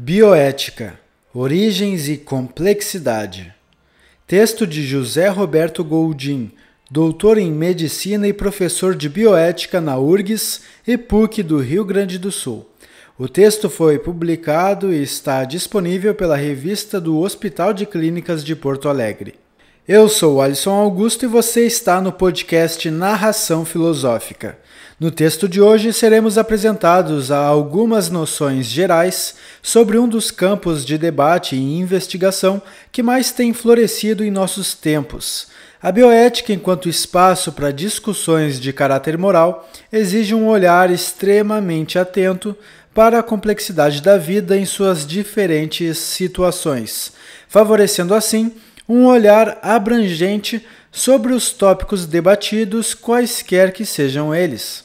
Bioética, Origens e Complexidade. Texto de José Roberto Goldin, doutor em medicina e professor de bioética na URGS e PUC do Rio Grande do Sul. O texto foi publicado e está disponível pela revista do Hospital de Clínicas de Porto Alegre. Eu sou o Alisson Augusto e você está no podcast Narração Filosófica. No texto de hoje seremos apresentados a algumas noções gerais sobre um dos campos de debate e investigação que mais tem florescido em nossos tempos. A bioética, enquanto espaço para discussões de caráter moral, exige um olhar extremamente atento para a complexidade da vida em suas diferentes situações, favorecendo assim um olhar abrangente sobre os tópicos debatidos, quaisquer que sejam eles.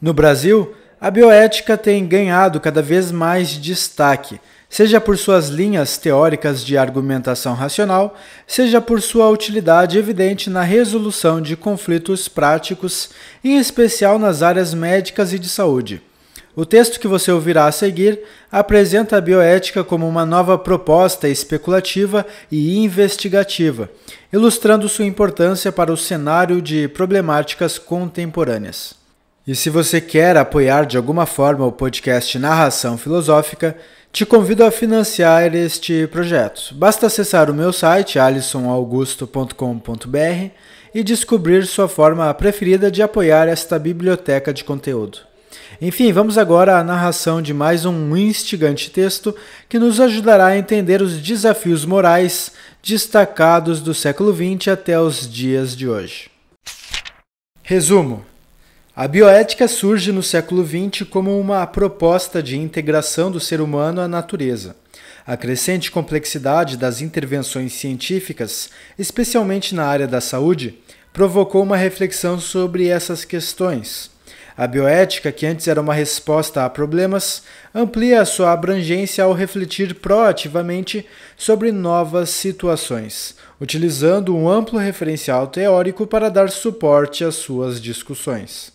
No Brasil, a bioética tem ganhado cada vez mais destaque, seja por suas linhas teóricas de argumentação racional, seja por sua utilidade evidente na resolução de conflitos práticos, em especial nas áreas médicas e de saúde. O texto que você ouvirá a seguir apresenta a bioética como uma nova proposta especulativa e investigativa, ilustrando sua importância para o cenário de problemáticas contemporâneas. E se você quer apoiar de alguma forma o podcast Narração Filosófica, te convido a financiar este projeto. Basta acessar o meu site alissonaugusto.com.br e descobrir sua forma preferida de apoiar esta biblioteca de conteúdo. Enfim, vamos agora à narração de mais um instigante texto que nos ajudará a entender os desafios morais destacados do século XX até os dias de hoje. Resumo: A bioética surge no século XX como uma proposta de integração do ser humano à natureza. A crescente complexidade das intervenções científicas, especialmente na área da saúde, provocou uma reflexão sobre essas questões a bioética, que antes era uma resposta a problemas, amplia sua abrangência ao refletir proativamente sobre novas situações, utilizando um amplo referencial teórico para dar suporte às suas discussões.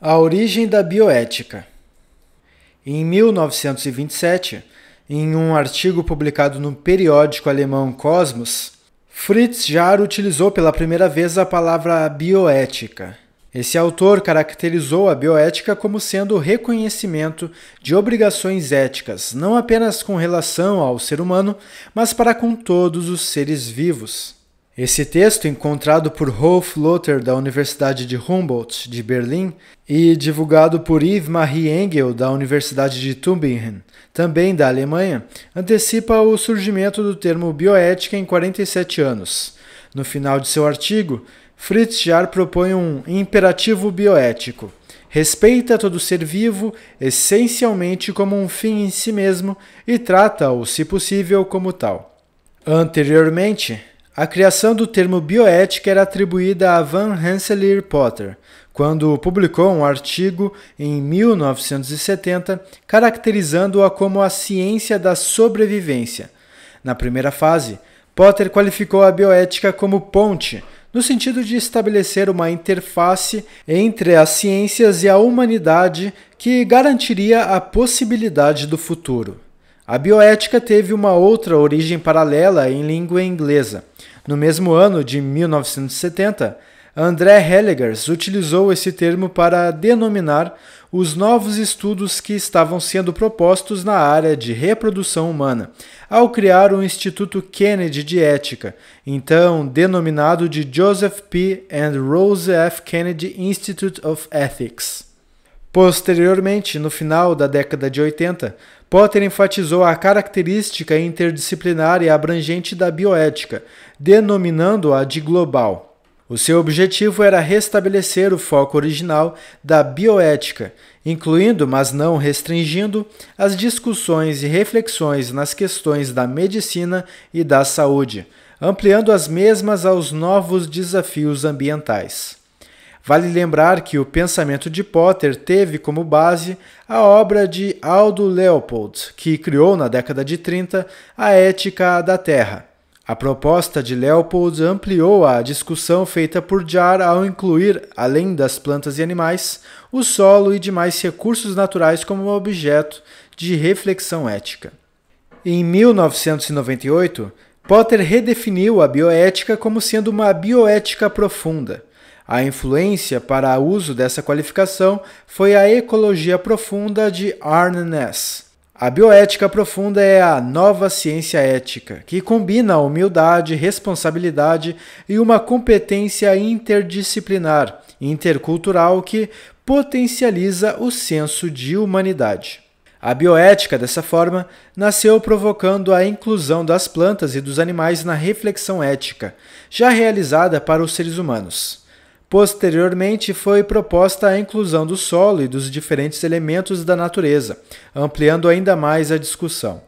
A origem da bioética. Em 1927, em um artigo publicado no periódico alemão Cosmos, Fritz Jahr utilizou pela primeira vez a palavra bioética esse autor caracterizou a bioética como sendo o reconhecimento de obrigações éticas, não apenas com relação ao ser humano, mas para com todos os seres vivos. Esse texto, encontrado por Rolf Lothar da Universidade de Humboldt, de Berlim, e divulgado por Yves-Marie Engel da Universidade de Tübingen, também da Alemanha, antecipa o surgimento do termo bioética em 47 anos. No final de seu artigo, Fritz Jar propõe um imperativo bioético. Respeita todo ser vivo, essencialmente como um fim em si mesmo, e trata-o, se possível, como tal. Anteriormente, a criação do termo bioética era atribuída a Van Rensselaer Potter, quando publicou um artigo em 1970 caracterizando-a como a ciência da sobrevivência. Na primeira fase, Potter qualificou a bioética como ponte no sentido de estabelecer uma interface entre as ciências e a humanidade que garantiria a possibilidade do futuro. A bioética teve uma outra origem paralela em língua inglesa. No mesmo ano de 1970, André Hellegers utilizou esse termo para denominar os novos estudos que estavam sendo propostos na área de reprodução humana, ao criar o Instituto Kennedy de Ética, então denominado de Joseph P. and Rose F. Kennedy Institute of Ethics. Posteriormente, no final da década de 80, Potter enfatizou a característica interdisciplinar e abrangente da bioética, denominando-a de global. O seu objetivo era restabelecer o foco original da bioética, incluindo, mas não restringindo, as discussões e reflexões nas questões da medicina e da saúde, ampliando as mesmas aos novos desafios ambientais. Vale lembrar que o pensamento de Potter teve como base a obra de Aldo Leopold, que criou na década de 30 a Ética da Terra a proposta de Leopold ampliou a discussão feita por Jar ao incluir, além das plantas e animais, o solo e demais recursos naturais como objeto de reflexão ética. Em 1998, Potter redefiniu a bioética como sendo uma bioética profunda. A influência para o uso dessa qualificação foi a ecologia profunda de Arne Ness. A bioética profunda é a nova ciência ética, que combina humildade, responsabilidade e uma competência interdisciplinar, intercultural que potencializa o senso de humanidade. A bioética, dessa forma, nasceu provocando a inclusão das plantas e dos animais na reflexão ética, já realizada para os seres humanos. Posteriormente, foi proposta a inclusão do solo e dos diferentes elementos da natureza, ampliando ainda mais a discussão.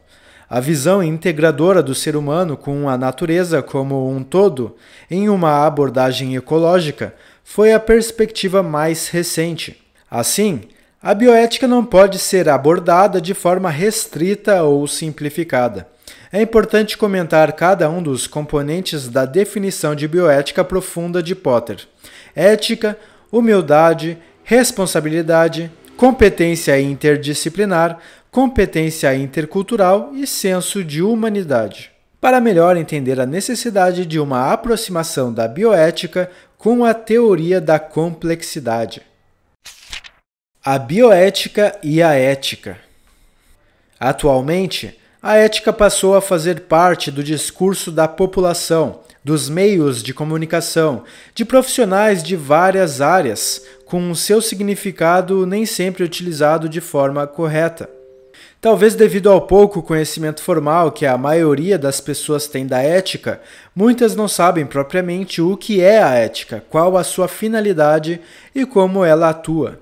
A visão integradora do ser humano com a natureza como um todo, em uma abordagem ecológica, foi a perspectiva mais recente. Assim, a bioética não pode ser abordada de forma restrita ou simplificada. É importante comentar cada um dos componentes da definição de bioética profunda de Potter ética, humildade, responsabilidade, competência interdisciplinar, competência intercultural e senso de humanidade. Para melhor entender a necessidade de uma aproximação da bioética com a teoria da complexidade. A bioética e a ética. Atualmente, a ética passou a fazer parte do discurso da população, dos meios de comunicação, de profissionais de várias áreas, com seu significado nem sempre utilizado de forma correta. Talvez devido ao pouco conhecimento formal que a maioria das pessoas tem da ética, muitas não sabem propriamente o que é a ética, qual a sua finalidade e como ela atua.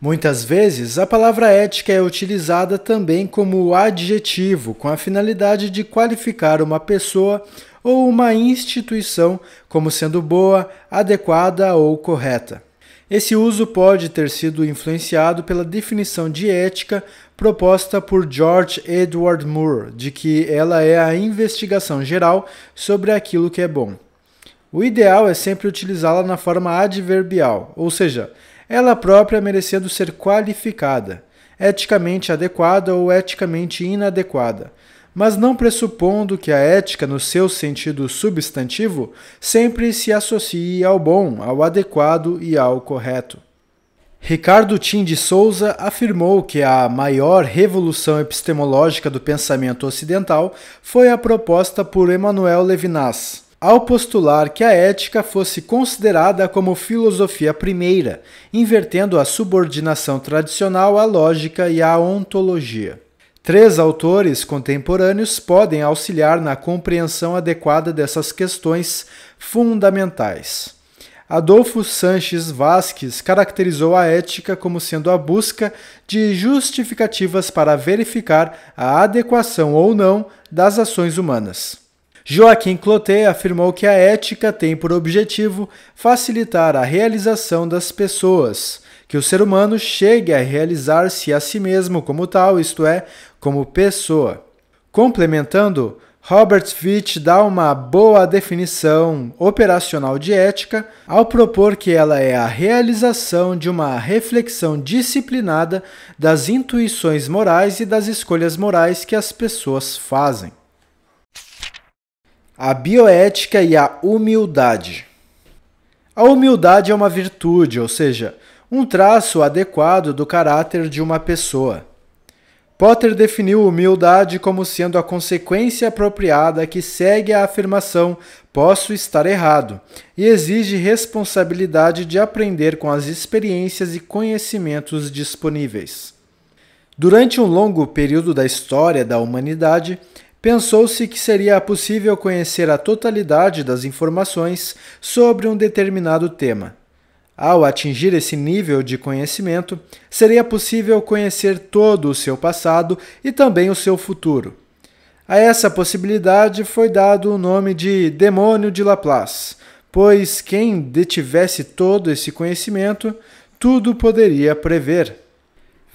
Muitas vezes, a palavra ética é utilizada também como adjetivo, com a finalidade de qualificar uma pessoa ou uma instituição como sendo boa, adequada ou correta. Esse uso pode ter sido influenciado pela definição de ética proposta por George Edward Moore, de que ela é a investigação geral sobre aquilo que é bom. O ideal é sempre utilizá-la na forma adverbial, ou seja, ela própria merecendo ser qualificada, eticamente adequada ou eticamente inadequada, mas não pressupondo que a ética, no seu sentido substantivo, sempre se associe ao bom, ao adequado e ao correto. Ricardo Tim de Souza afirmou que a maior revolução epistemológica do pensamento ocidental foi a proposta por Emmanuel Levinas, ao postular que a ética fosse considerada como filosofia primeira, invertendo a subordinação tradicional à lógica e à ontologia. Três autores contemporâneos podem auxiliar na compreensão adequada dessas questões fundamentais. Adolfo Sanches Vasques caracterizou a ética como sendo a busca de justificativas para verificar a adequação ou não das ações humanas. Joaquim Clotet afirmou que a ética tem por objetivo facilitar a realização das pessoas, que o ser humano chegue a realizar-se a si mesmo como tal, isto é, como pessoa. Complementando, Robert Fitch dá uma boa definição operacional de ética ao propor que ela é a realização de uma reflexão disciplinada das intuições morais e das escolhas morais que as pessoas fazem. A bioética e a humildade. A humildade é uma virtude, ou seja, um traço adequado do caráter de uma pessoa. Potter definiu humildade como sendo a consequência apropriada que segue a afirmação posso estar errado e exige responsabilidade de aprender com as experiências e conhecimentos disponíveis. Durante um longo período da história da humanidade, pensou-se que seria possível conhecer a totalidade das informações sobre um determinado tema. Ao atingir esse nível de conhecimento, seria possível conhecer todo o seu passado e também o seu futuro. A essa possibilidade foi dado o nome de demônio de Laplace, pois quem detivesse todo esse conhecimento, tudo poderia prever.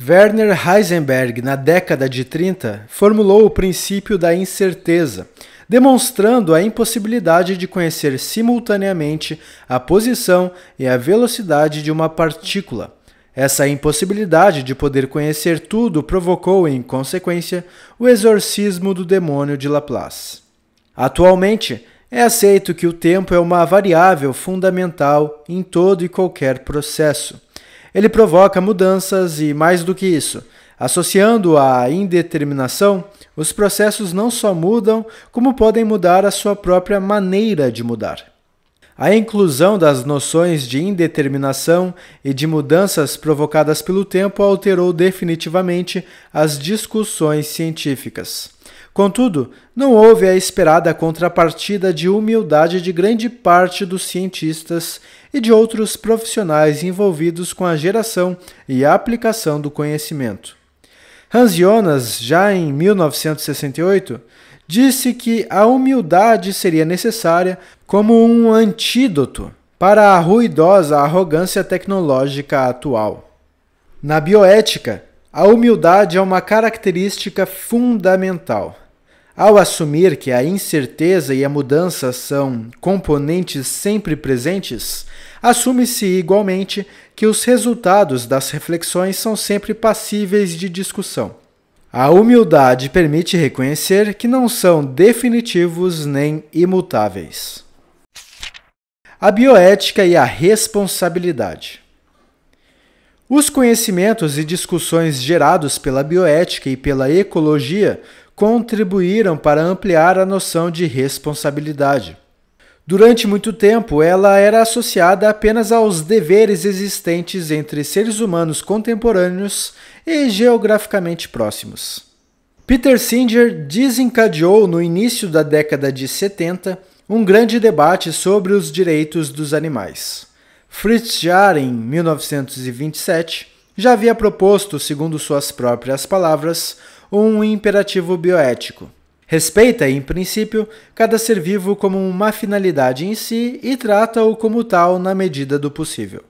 Werner Heisenberg, na década de 30, formulou o princípio da incerteza, demonstrando a impossibilidade de conhecer simultaneamente a posição e a velocidade de uma partícula. Essa impossibilidade de poder conhecer tudo provocou, em consequência, o exorcismo do demônio de Laplace. Atualmente, é aceito que o tempo é uma variável fundamental em todo e qualquer processo ele provoca mudanças e, mais do que isso, associando a indeterminação, os processos não só mudam, como podem mudar a sua própria maneira de mudar. A inclusão das noções de indeterminação e de mudanças provocadas pelo tempo alterou definitivamente as discussões científicas. Contudo, não houve a esperada contrapartida de humildade de grande parte dos cientistas e de outros profissionais envolvidos com a geração e aplicação do conhecimento. Hans Jonas, já em 1968, disse que a humildade seria necessária como um antídoto para a ruidosa arrogância tecnológica atual. Na bioética, a humildade é uma característica fundamental. Ao assumir que a incerteza e a mudança são componentes sempre presentes, assume-se igualmente que os resultados das reflexões são sempre passíveis de discussão. A humildade permite reconhecer que não são definitivos nem imutáveis. A bioética e a responsabilidade. Os conhecimentos e discussões gerados pela bioética e pela ecologia contribuíram para ampliar a noção de responsabilidade. Durante muito tempo, ela era associada apenas aos deveres existentes entre seres humanos contemporâneos e geograficamente próximos. Peter Singer desencadeou no início da década de 70 um grande debate sobre os direitos dos animais. Fritz Jahr, em 1927, já havia proposto, segundo suas próprias palavras, um imperativo bioético. Respeita, em princípio, cada ser vivo como uma finalidade em si e trata-o como tal na medida do possível.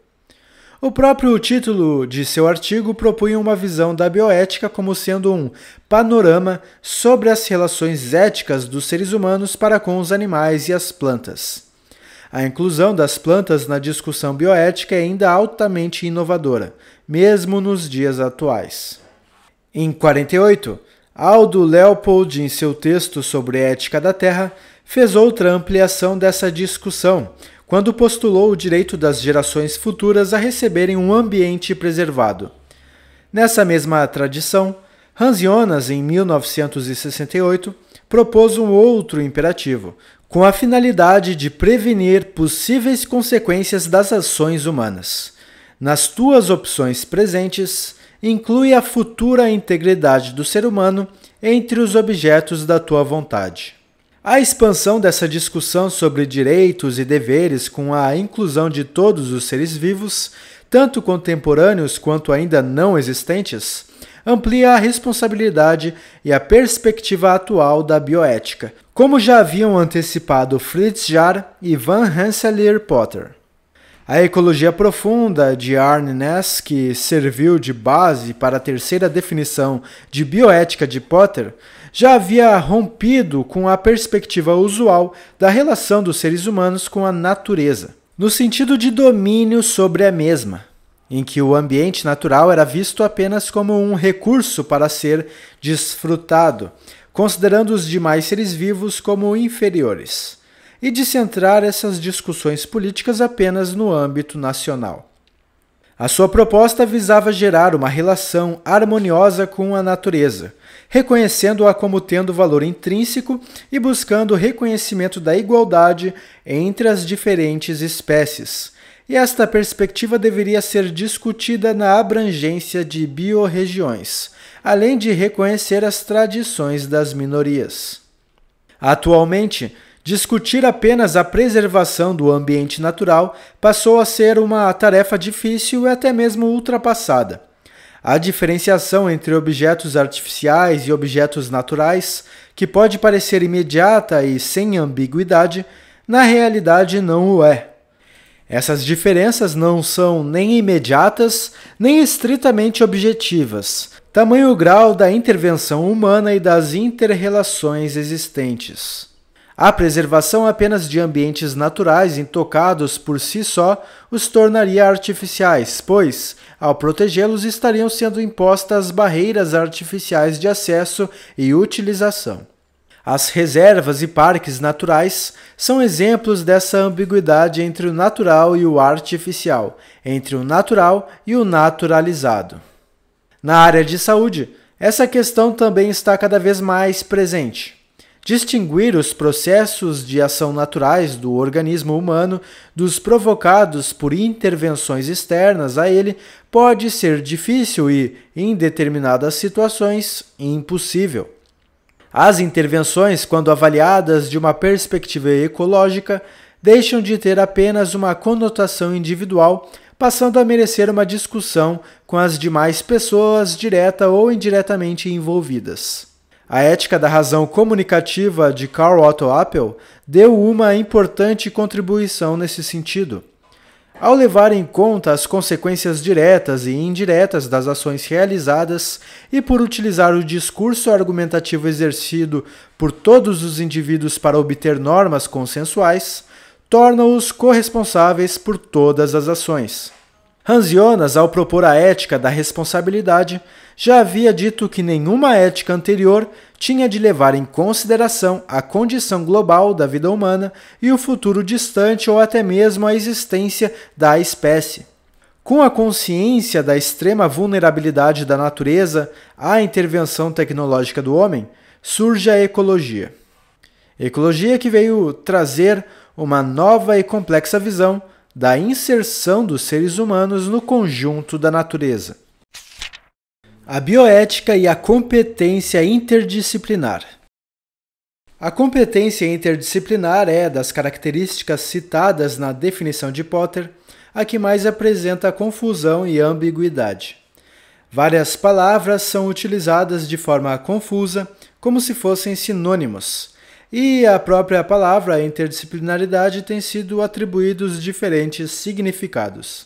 O próprio título de seu artigo propunha uma visão da bioética como sendo um panorama sobre as relações éticas dos seres humanos para com os animais e as plantas. A inclusão das plantas na discussão bioética é ainda altamente inovadora, mesmo nos dias atuais. Em 48, Aldo Leopold, em seu texto sobre ética da terra, fez outra ampliação dessa discussão, quando postulou o direito das gerações futuras a receberem um ambiente preservado. Nessa mesma tradição, Hans Jonas, em 1968, propôs um outro imperativo, com a finalidade de prevenir possíveis consequências das ações humanas. Nas tuas opções presentes, inclui a futura integridade do ser humano entre os objetos da tua vontade. A expansão dessa discussão sobre direitos e deveres com a inclusão de todos os seres vivos, tanto contemporâneos quanto ainda não existentes, amplia a responsabilidade e a perspectiva atual da bioética, como já haviam antecipado Fritz Jahr e Van Rensselaer Potter. A ecologia profunda de Arne Ness, que serviu de base para a terceira definição de bioética de Potter, já havia rompido com a perspectiva usual da relação dos seres humanos com a natureza, no sentido de domínio sobre a mesma, em que o ambiente natural era visto apenas como um recurso para ser desfrutado, considerando os demais seres vivos como inferiores e de centrar essas discussões políticas apenas no âmbito nacional. A sua proposta visava gerar uma relação harmoniosa com a natureza, reconhecendo-a como tendo valor intrínseco e buscando o reconhecimento da igualdade entre as diferentes espécies. E esta perspectiva deveria ser discutida na abrangência de biorregiões, além de reconhecer as tradições das minorias. Atualmente, Discutir apenas a preservação do ambiente natural passou a ser uma tarefa difícil e até mesmo ultrapassada. A diferenciação entre objetos artificiais e objetos naturais, que pode parecer imediata e sem ambiguidade, na realidade não o é. Essas diferenças não são nem imediatas nem estritamente objetivas, tamanho grau da intervenção humana e das interrelações existentes. A preservação apenas de ambientes naturais intocados por si só os tornaria artificiais, pois, ao protegê-los, estariam sendo impostas barreiras artificiais de acesso e utilização. As reservas e parques naturais são exemplos dessa ambiguidade entre o natural e o artificial, entre o natural e o naturalizado. Na área de saúde, essa questão também está cada vez mais presente distinguir os processos de ação naturais do organismo humano dos provocados por intervenções externas a ele pode ser difícil e, em determinadas situações, impossível. As intervenções, quando avaliadas de uma perspectiva ecológica, deixam de ter apenas uma conotação individual, passando a merecer uma discussão com as demais pessoas direta ou indiretamente envolvidas. A ética da razão comunicativa de Carl Otto Appel deu uma importante contribuição nesse sentido. Ao levar em conta as consequências diretas e indiretas das ações realizadas e por utilizar o discurso argumentativo exercido por todos os indivíduos para obter normas consensuais, torna-os corresponsáveis por todas as ações. Hans Jonas, ao propor a ética da responsabilidade, já havia dito que nenhuma ética anterior tinha de levar em consideração a condição global da vida humana e o futuro distante ou até mesmo a existência da espécie. Com a consciência da extrema vulnerabilidade da natureza à intervenção tecnológica do homem, surge a ecologia. Ecologia que veio trazer uma nova e complexa visão da inserção dos seres humanos no conjunto da natureza. A bioética e a competência interdisciplinar. A competência interdisciplinar é, das características citadas na definição de Potter, a que mais apresenta confusão e ambiguidade. Várias palavras são utilizadas de forma confusa, como se fossem sinônimos, e à própria palavra interdisciplinaridade tem sido atribuídos diferentes significados.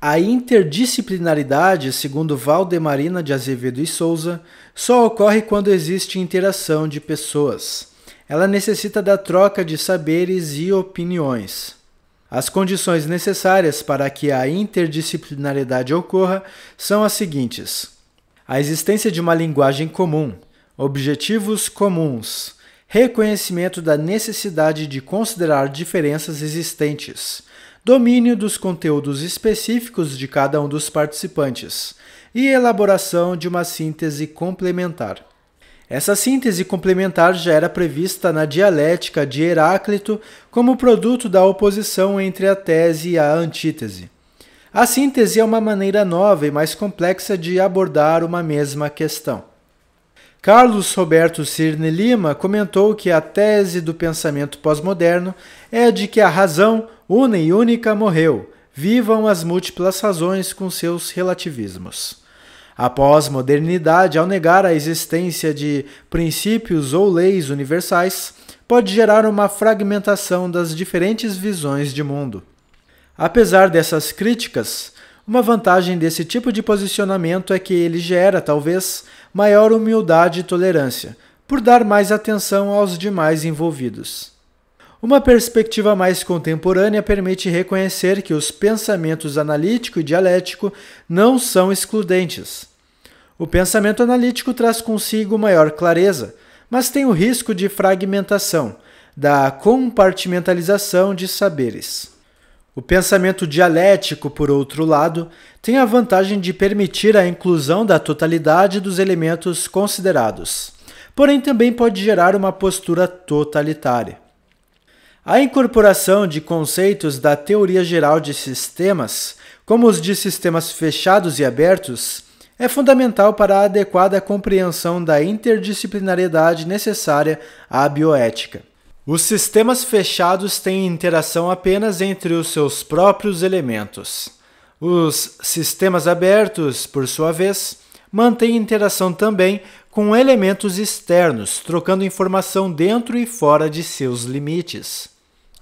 A interdisciplinaridade, segundo Valdemarina de Azevedo e Souza, só ocorre quando existe interação de pessoas. Ela necessita da troca de saberes e opiniões. As condições necessárias para que a interdisciplinaridade ocorra são as seguintes: a existência de uma linguagem comum, objetivos comuns, reconhecimento da necessidade de considerar diferenças existentes, domínio dos conteúdos específicos de cada um dos participantes e elaboração de uma síntese complementar. Essa síntese complementar já era prevista na dialética de Heráclito como produto da oposição entre a tese e a antítese. A síntese é uma maneira nova e mais complexa de abordar uma mesma questão. Carlos Roberto Cirne Lima comentou que a tese do pensamento pós-moderno é de que a razão, una e única, morreu. Vivam as múltiplas razões com seus relativismos. A pós-modernidade, ao negar a existência de princípios ou leis universais, pode gerar uma fragmentação das diferentes visões de mundo. Apesar dessas críticas, uma vantagem desse tipo de posicionamento é que ele gera, talvez, maior humildade e tolerância, por dar mais atenção aos demais envolvidos. Uma perspectiva mais contemporânea permite reconhecer que os pensamentos analítico e dialético não são excludentes. O pensamento analítico traz consigo maior clareza, mas tem o risco de fragmentação, da compartimentalização de saberes. O pensamento dialético, por outro lado, tem a vantagem de permitir a inclusão da totalidade dos elementos considerados, porém também pode gerar uma postura totalitária. A incorporação de conceitos da teoria geral de sistemas, como os de sistemas fechados e abertos, é fundamental para a adequada compreensão da interdisciplinariedade necessária à bioética. Os sistemas fechados têm interação apenas entre os seus próprios elementos. Os sistemas abertos, por sua vez, mantêm interação também com elementos externos, trocando informação dentro e fora de seus limites.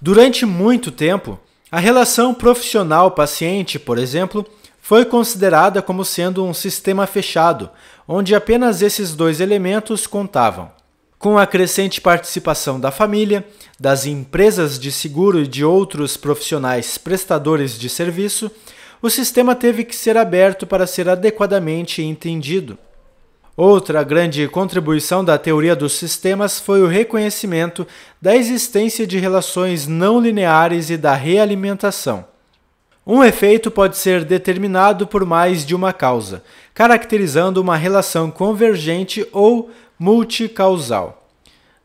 Durante muito tempo, a relação profissional-paciente, por exemplo, foi considerada como sendo um sistema fechado, onde apenas esses dois elementos contavam. Com a crescente participação da família, das empresas de seguro e de outros profissionais prestadores de serviço, o sistema teve que ser aberto para ser adequadamente entendido. Outra grande contribuição da teoria dos sistemas foi o reconhecimento da existência de relações não lineares e da realimentação. Um efeito pode ser determinado por mais de uma causa, caracterizando uma relação convergente ou multicausal.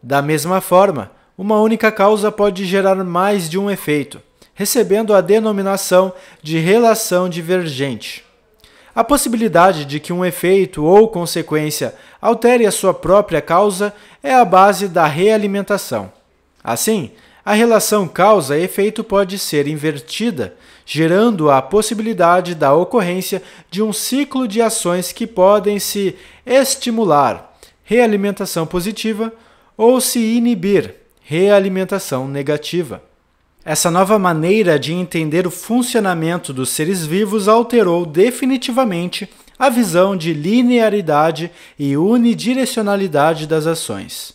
Da mesma forma, uma única causa pode gerar mais de um efeito, recebendo a denominação de relação divergente. A possibilidade de que um efeito ou consequência altere a sua própria causa é a base da realimentação. Assim, a relação causa-efeito pode ser invertida, gerando a possibilidade da ocorrência de um ciclo de ações que podem se estimular, realimentação positiva, ou se inibir, realimentação negativa. Essa nova maneira de entender o funcionamento dos seres vivos alterou definitivamente a visão de linearidade e unidirecionalidade das ações.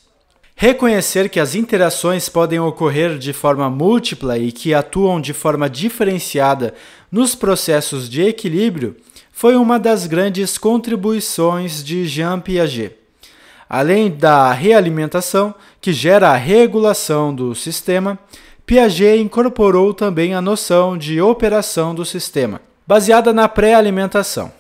Reconhecer que as interações podem ocorrer de forma múltipla e que atuam de forma diferenciada nos processos de equilíbrio foi uma das grandes contribuições de Jean Piaget. Além da realimentação, que gera a regulação do sistema, Piaget incorporou também a noção de operação do sistema, baseada na pré-alimentação.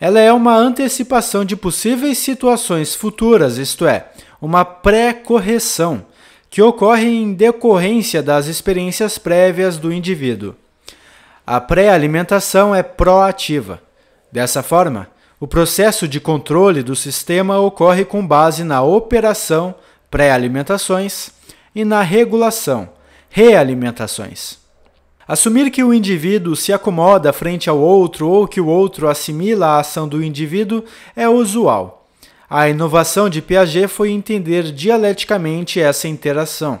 Ela é uma antecipação de possíveis situações futuras, isto é, uma pré-correção, que ocorre em decorrência das experiências prévias do indivíduo. A pré-alimentação é proativa. Dessa forma, o processo de controle do sistema ocorre com base na operação pré-alimentações e na regulação realimentações. Assumir que o indivíduo se acomoda frente ao outro ou que o outro assimila a ação do indivíduo é usual. A inovação de Piaget foi entender dialeticamente essa interação.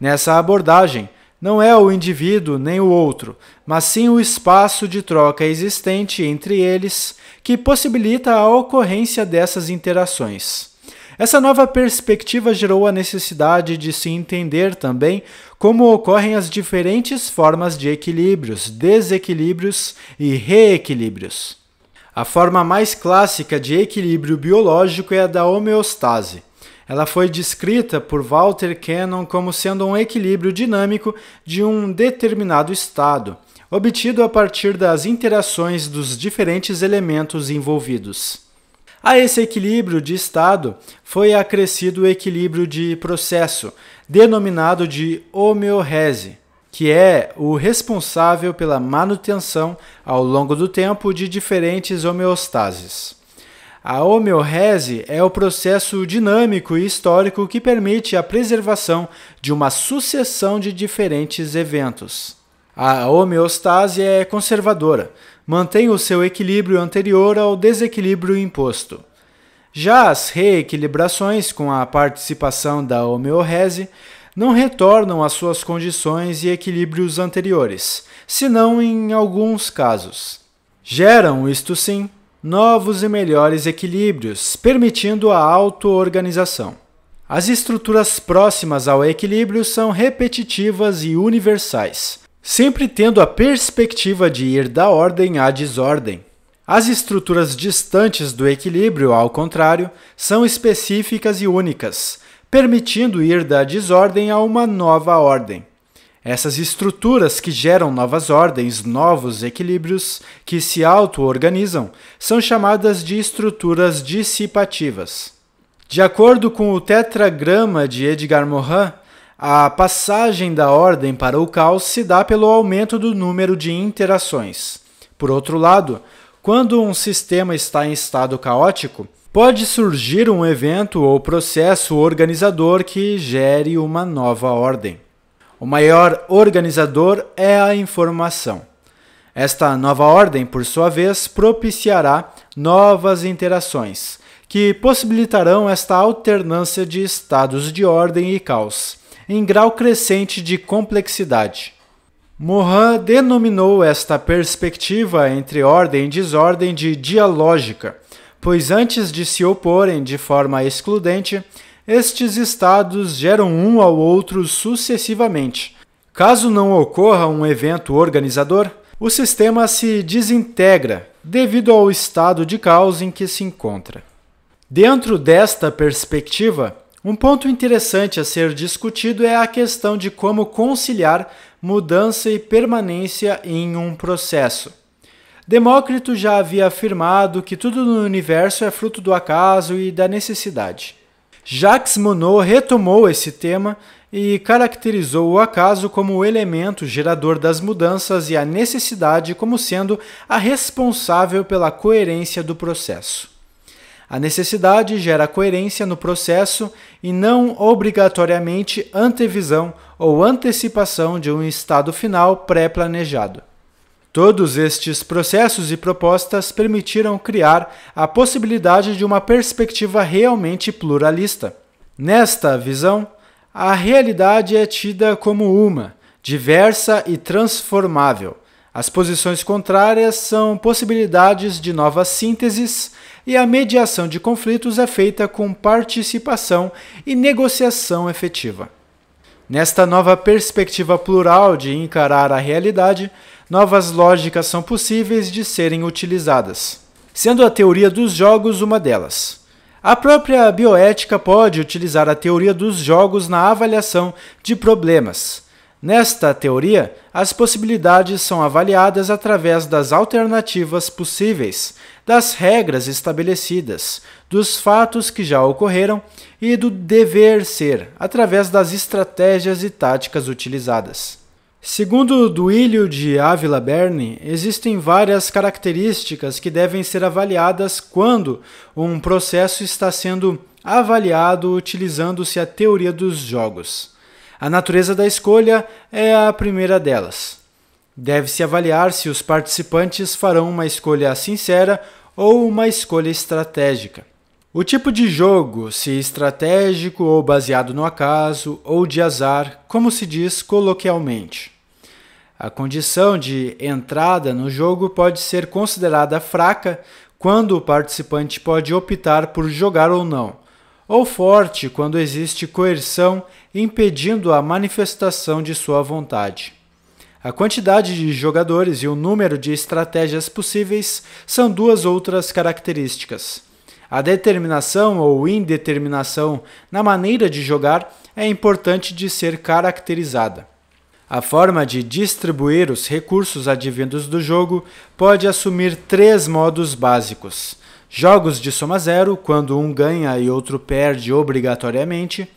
Nessa abordagem, não é o indivíduo nem o outro, mas sim o espaço de troca existente entre eles que possibilita a ocorrência dessas interações. Essa nova perspectiva gerou a necessidade de se entender também como ocorrem as diferentes formas de equilíbrios, desequilíbrios e reequilíbrios. A forma mais clássica de equilíbrio biológico é a da homeostase ela foi descrita por Walter Cannon como sendo um equilíbrio dinâmico de um determinado estado, obtido a partir das interações dos diferentes elementos envolvidos. A esse equilíbrio de estado foi acrescido o equilíbrio de processo, denominado de homeorrese, que é o responsável pela manutenção ao longo do tempo de diferentes homeostases. A homeorrese é o processo dinâmico e histórico que permite a preservação de uma sucessão de diferentes eventos. A homeostase é conservadora, mantém o seu equilíbrio anterior ao desequilíbrio imposto. Já as reequilibrações com a participação da homeorrese não retornam às suas condições e equilíbrios anteriores, senão em alguns casos. Geram, isto sim, novos e melhores equilíbrios, permitindo a auto-organização. As estruturas próximas ao equilíbrio são repetitivas e universais, sempre tendo a perspectiva de ir da ordem à desordem. As estruturas distantes do equilíbrio, ao contrário, são específicas e únicas, permitindo ir da desordem a uma nova ordem. Essas estruturas que geram novas ordens, novos equilíbrios, que se auto-organizam, são chamadas de estruturas dissipativas. De acordo com o tetragrama de Edgar Morin, a passagem da ordem para o caos se dá pelo aumento do número de interações. Por outro lado, quando um sistema está em estado caótico, pode surgir um evento ou processo organizador que gere uma nova ordem. O maior organizador é a informação. Esta nova ordem, por sua vez, propiciará novas interações, que possibilitarão esta alternância de estados de ordem e caos, em grau crescente de complexidade. Morin denominou esta perspectiva entre ordem e desordem de dialógica, pois antes de se oporem de forma excludente, estes estados geram um ao outro sucessivamente. Caso não ocorra um evento organizador, o sistema se desintegra devido ao estado de caos em que se encontra. Dentro desta perspectiva, um ponto interessante a ser discutido é a questão de como conciliar mudança e permanência em um processo. Demócrito já havia afirmado que tudo no universo é fruto do acaso e da necessidade. Jacques Monod retomou esse tema e caracterizou o acaso como o elemento gerador das mudanças e a necessidade como sendo a responsável pela coerência do processo. A necessidade gera coerência no processo e não obrigatoriamente antevisão ou antecipação de um estado final pré-planejado. Todos estes processos e propostas permitiram criar a possibilidade de uma perspectiva realmente pluralista. Nesta visão, a realidade é tida como uma, diversa e transformável. As posições contrárias são possibilidades de novas sínteses e a mediação de conflitos é feita com participação e negociação efetiva. Nesta nova perspectiva plural de encarar a realidade, novas lógicas são possíveis de serem utilizadas, sendo a teoria dos jogos uma delas. A própria bioética pode utilizar a teoria dos jogos na avaliação de problemas. Nesta teoria, as possibilidades são avaliadas através das alternativas possíveis, das regras estabelecidas, dos fatos que já ocorreram e do dever ser, através das estratégias e táticas utilizadas. Segundo Duílio de Ávila Berne, existem várias características que devem ser avaliadas quando um processo está sendo avaliado utilizando-se a teoria dos jogos. A natureza da escolha é a primeira delas. Deve-se avaliar se os participantes farão uma escolha sincera ou uma escolha estratégica. O tipo de jogo, se estratégico ou baseado no acaso ou de azar, como se diz coloquialmente. A condição de entrada no jogo pode ser considerada fraca quando o participante pode optar por jogar ou não, ou forte quando existe coerção impedindo a manifestação de sua vontade. A quantidade de jogadores e o número de estratégias possíveis são duas outras características. A determinação ou indeterminação na maneira de jogar é importante de ser caracterizada. A forma de distribuir os recursos advindos do jogo pode assumir três modos básicos: jogos de soma zero, quando um ganha e outro perde obrigatoriamente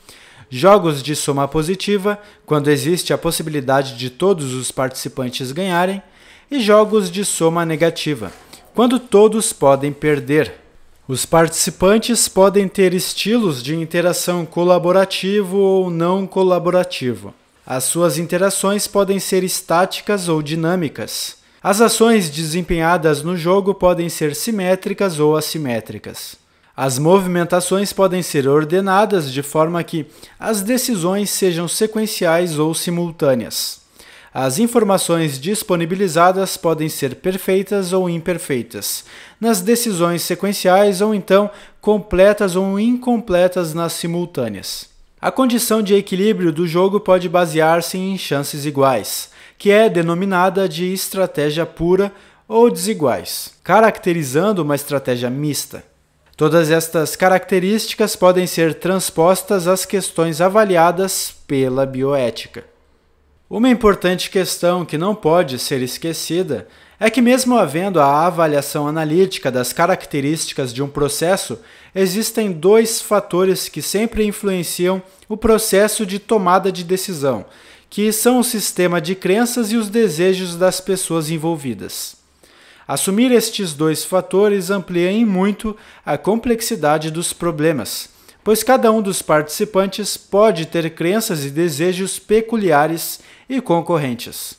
jogos de soma positiva, quando existe a possibilidade de todos os participantes ganharem, e jogos de soma negativa, quando todos podem perder. Os participantes podem ter estilos de interação colaborativo ou não colaborativo. As suas interações podem ser estáticas ou dinâmicas. As ações desempenhadas no jogo podem ser simétricas ou assimétricas. As movimentações podem ser ordenadas de forma que as decisões sejam sequenciais ou simultâneas. As informações disponibilizadas podem ser perfeitas ou imperfeitas, nas decisões sequenciais ou então completas ou incompletas nas simultâneas. A condição de equilíbrio do jogo pode basear-se em chances iguais, que é denominada de estratégia pura ou desiguais, caracterizando uma estratégia mista. Todas estas características podem ser transpostas às questões avaliadas pela bioética. Uma importante questão que não pode ser esquecida é que, mesmo havendo a avaliação analítica das características de um processo, existem dois fatores que sempre influenciam o processo de tomada de decisão, que são o sistema de crenças e os desejos das pessoas envolvidas. Assumir estes dois fatores amplia em muito a complexidade dos problemas, pois cada um dos participantes pode ter crenças e desejos peculiares e concorrentes.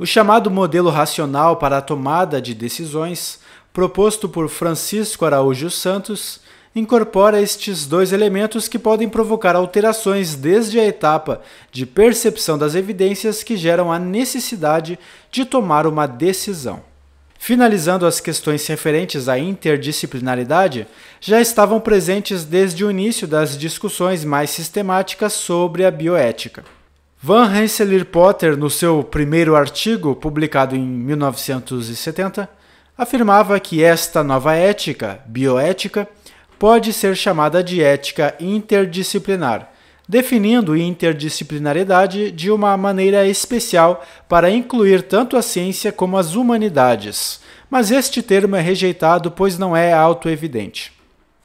O chamado modelo racional para a tomada de decisões, proposto por Francisco Araújo Santos, incorpora estes dois elementos que podem provocar alterações desde a etapa de percepção das evidências que geram a necessidade de tomar uma decisão. Finalizando as questões referentes à interdisciplinaridade, já estavam presentes desde o início das discussões mais sistemáticas sobre a bioética. Van Rensselaer Potter, no seu primeiro artigo, publicado em 1970, afirmava que esta nova ética, bioética, pode ser chamada de ética interdisciplinar definindo interdisciplinaridade de uma maneira especial para incluir tanto a ciência como as humanidades, mas este termo é rejeitado pois não é autoevidente.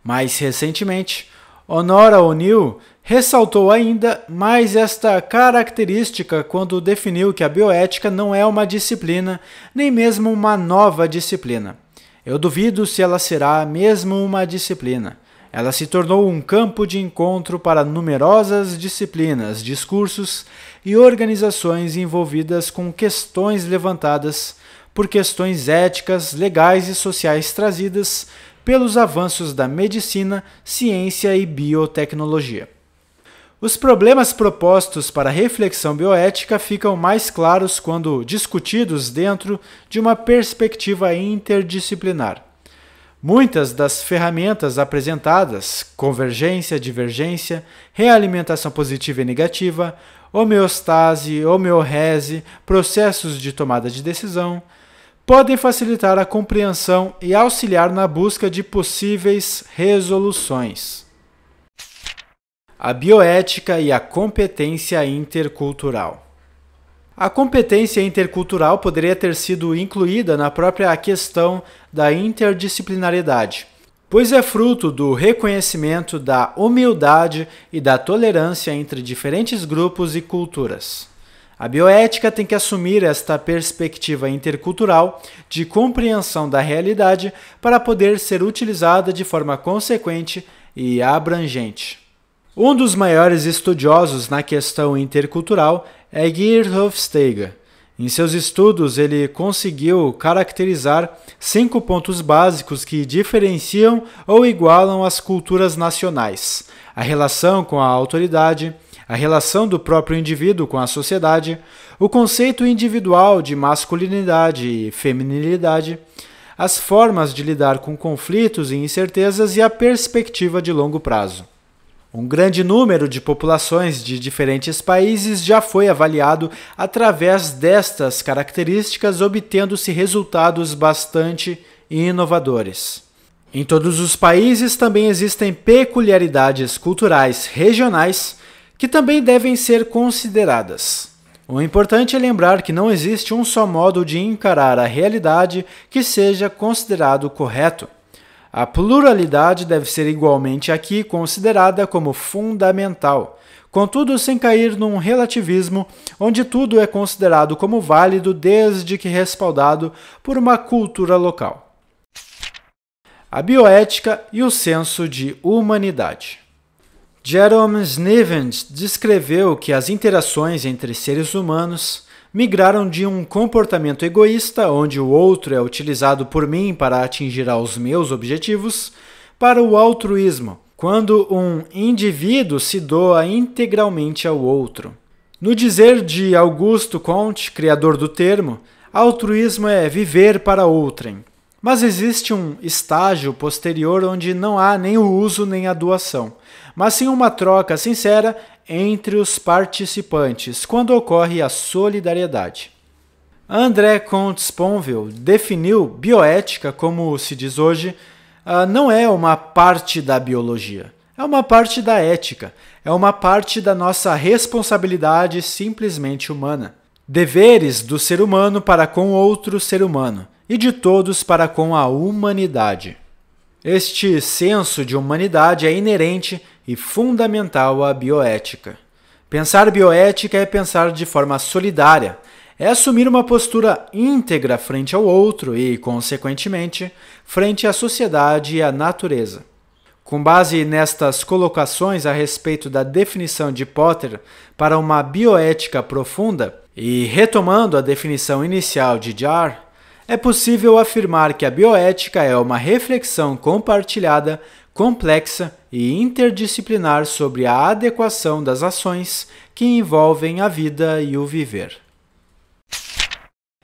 Mais recentemente, Honora O'Neill ressaltou ainda mais esta característica quando definiu que a bioética não é uma disciplina, nem mesmo uma nova disciplina. Eu duvido se ela será mesmo uma disciplina. Ela se tornou um campo de encontro para numerosas disciplinas, discursos e organizações envolvidas com questões levantadas por questões éticas, legais e sociais trazidas pelos avanços da medicina, ciência e biotecnologia. Os problemas propostos para a reflexão bioética ficam mais claros quando discutidos dentro de uma perspectiva interdisciplinar. Muitas das ferramentas apresentadas, convergência, divergência, realimentação positiva e negativa, homeostase, homeorrese, processos de tomada de decisão, podem facilitar a compreensão e auxiliar na busca de possíveis resoluções. A bioética e a competência intercultural. A competência intercultural poderia ter sido incluída na própria questão da interdisciplinaridade, pois é fruto do reconhecimento da humildade e da tolerância entre diferentes grupos e culturas. A bioética tem que assumir esta perspectiva intercultural de compreensão da realidade para poder ser utilizada de forma consequente e abrangente. Um dos maiores estudiosos na questão intercultural é Geert Hofstede. Em seus estudos, ele conseguiu caracterizar cinco pontos básicos que diferenciam ou igualam as culturas nacionais: a relação com a autoridade, a relação do próprio indivíduo com a sociedade, o conceito individual de masculinidade e feminilidade, as formas de lidar com conflitos e incertezas e a perspectiva de longo prazo. Um grande número de populações de diferentes países já foi avaliado através destas características, obtendo-se resultados bastante inovadores. Em todos os países também existem peculiaridades culturais regionais que também devem ser consideradas. O importante é lembrar que não existe um só modo de encarar a realidade que seja considerado correto. A pluralidade deve ser igualmente aqui considerada como fundamental, contudo sem cair num relativismo onde tudo é considerado como válido desde que respaldado por uma cultura local. A bioética e o senso de humanidade. Jerome Snevens descreveu que as interações entre seres humanos migraram de um comportamento egoísta, onde o outro é utilizado por mim para atingir aos meus objetivos, para o altruísmo, quando um indivíduo se doa integralmente ao outro. No dizer de Augusto Comte, criador do termo, altruísmo é viver para outrem. Mas existe um estágio posterior onde não há nem o uso nem a doação, mas sim uma troca sincera entre os participantes quando ocorre a solidariedade. André Comte Sponville definiu bioética como se diz hoje, ah, não é uma parte da biologia, é uma parte da ética, é uma parte da nossa responsabilidade simplesmente humana. Deveres do ser humano para com outro ser humano e de todos para com a humanidade. Este senso de humanidade é inerente e fundamental a bioética. Pensar bioética é pensar de forma solidária, é assumir uma postura íntegra frente ao outro e, consequentemente, frente à sociedade e à natureza. Com base nestas colocações a respeito da definição de Potter para uma bioética profunda, e retomando a definição inicial de Jar, é possível afirmar que a bioética é uma reflexão compartilhada complexa e interdisciplinar sobre a adequação das ações que envolvem a vida e o viver.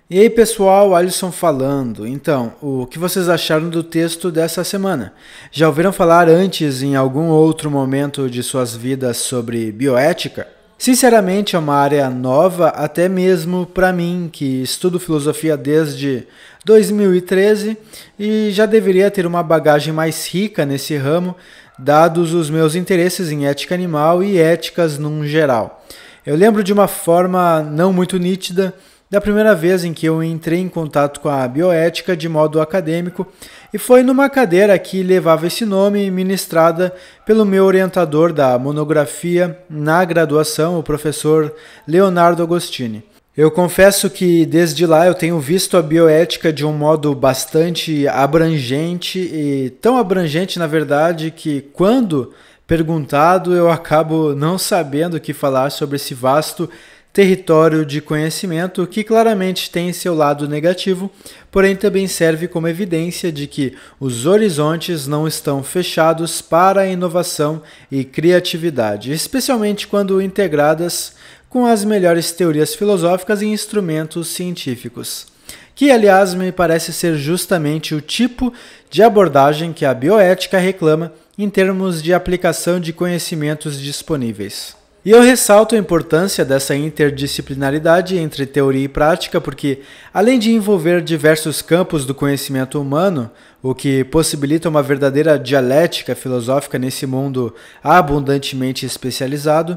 E aí pessoal, Alisson falando. Então, o que vocês acharam do texto dessa semana? Já ouviram falar antes, em algum outro momento de suas vidas, sobre bioética? Sinceramente, é uma área nova até mesmo para mim, que estudo filosofia desde 2013 e já deveria ter uma bagagem mais rica nesse ramo, dados os meus interesses em ética animal e éticas num geral. Eu lembro de uma forma não muito nítida da primeira vez em que eu entrei em contato com a bioética de modo acadêmico e foi numa cadeira que levava esse nome ministrada pelo meu orientador da monografia na graduação, o professor Leonardo Agostini. Eu confesso que desde lá eu tenho visto a bioética de um modo bastante abrangente e tão abrangente, na verdade, que quando perguntado eu acabo não sabendo o que falar sobre esse vasto território de conhecimento que claramente tem seu lado negativo, porém também serve como evidência de que os horizontes não estão fechados para a inovação e criatividade, especialmente quando integradas com as melhores teorias filosóficas e instrumentos científicos. Que, aliás, me parece ser justamente o tipo de abordagem que a bioética reclama em termos de aplicação de conhecimentos disponíveis. E eu ressalto a importância dessa interdisciplinaridade entre teoria e prática, porque, além de envolver diversos campos do conhecimento humano, o que possibilita uma verdadeira dialética filosófica nesse mundo abundantemente especializado,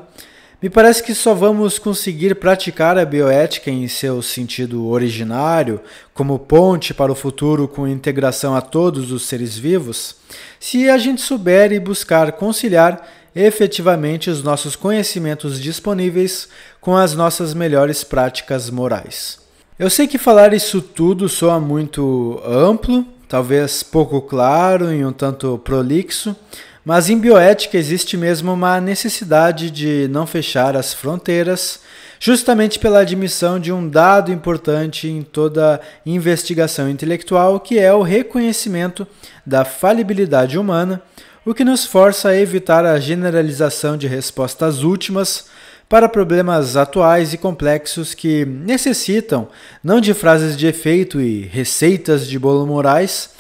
me parece que só vamos conseguir praticar a bioética em seu sentido originário, como ponte para o futuro com integração a todos os seres vivos, se a gente souber e buscar conciliar efetivamente os nossos conhecimentos disponíveis com as nossas melhores práticas morais. Eu sei que falar isso tudo soa muito amplo, talvez pouco claro e um tanto prolixo, mas em bioética existe mesmo uma necessidade de não fechar as fronteiras, justamente pela admissão de um dado importante em toda investigação intelectual, que é o reconhecimento da falibilidade humana, o que nos força a evitar a generalização de respostas últimas para problemas atuais e complexos que necessitam não de frases de efeito e receitas de bolo morais,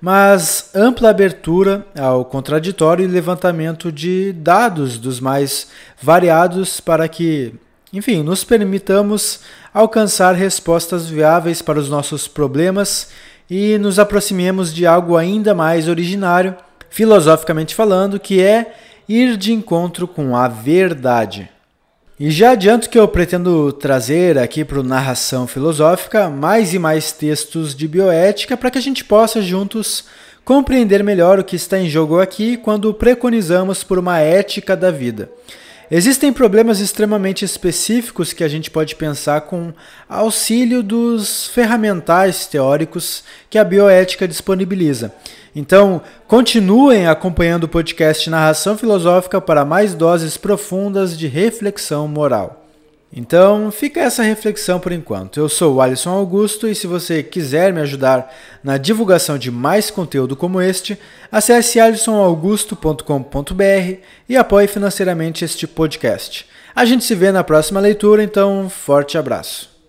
mas ampla abertura ao contraditório e levantamento de dados dos mais variados para que, enfim, nos permitamos alcançar respostas viáveis para os nossos problemas e nos aproximemos de algo ainda mais originário filosoficamente falando, que é ir de encontro com a verdade. E já adianto que eu pretendo trazer aqui para o Narração Filosófica mais e mais textos de bioética para que a gente possa juntos compreender melhor o que está em jogo aqui quando preconizamos por uma ética da vida. Existem problemas extremamente específicos que a gente pode pensar com auxílio dos ferramentais teóricos que a bioética disponibiliza. Então, continuem acompanhando o podcast Narração Filosófica para mais doses profundas de reflexão moral. Então fica essa reflexão por enquanto. Eu sou o Alisson Augusto e se você quiser me ajudar na divulgação de mais conteúdo como este, acesse alissonaugusto.com.br e apoie financeiramente este podcast. A gente se vê na próxima leitura, então forte abraço.